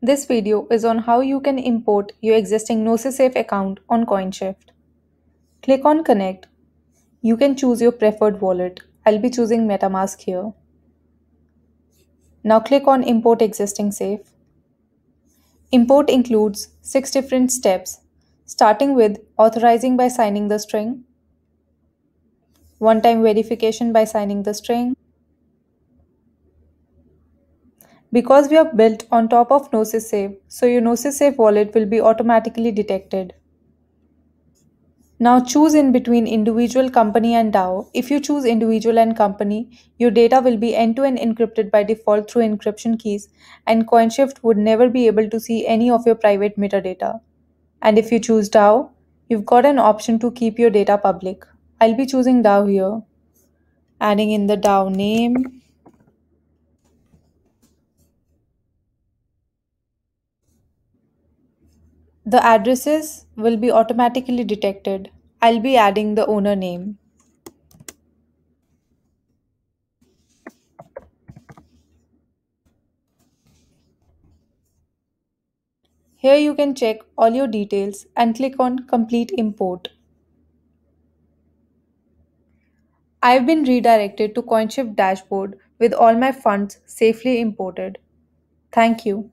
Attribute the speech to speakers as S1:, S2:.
S1: This video is on how you can import your existing NosiSafe account on CoinShift. Click on Connect. You can choose your preferred wallet. I'll be choosing MetaMask here. Now click on Import Existing Safe. Import includes six different steps, starting with authorizing by signing the string, one-time verification by signing the string, because we are built on top of Gnosys so your Gnosys wallet will be automatically detected. Now choose in between individual company and DAO. If you choose individual and company, your data will be end-to-end -end encrypted by default through encryption keys and CoinShift would never be able to see any of your private metadata. And if you choose DAO, you've got an option to keep your data public. I'll be choosing DAO here, adding in the DAO name. The addresses will be automatically detected. I'll be adding the owner name. Here you can check all your details and click on complete import. I've been redirected to CoinShift dashboard with all my funds safely imported. Thank you.